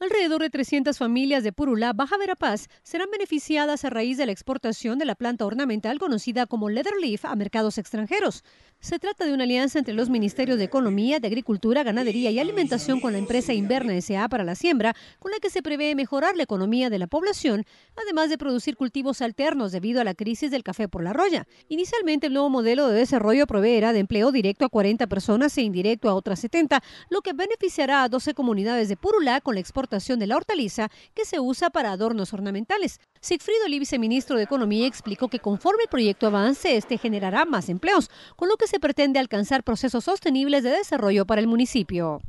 Alrededor de 300 familias de Purulá, Baja Verapaz, serán beneficiadas a raíz de la exportación de la planta ornamental conocida como leather leaf a mercados extranjeros. Se trata de una alianza entre los Ministerios de Economía, de Agricultura, Ganadería y Alimentación con la empresa Inverna S.A. para la siembra, con la que se prevé mejorar la economía de la población, además de producir cultivos alternos debido a la crisis del café por la roya. Inicialmente, el nuevo modelo de desarrollo proveerá de empleo directo a 40 personas e indirecto a otras 70, lo que beneficiará a 12 comunidades de Purulá con la exportación de la hortaliza que se usa para adornos ornamentales. Sigfrido el viceministro de Economía, explicó que conforme el proyecto avance, este generará más empleos, con lo que se pretende alcanzar procesos sostenibles de desarrollo para el municipio.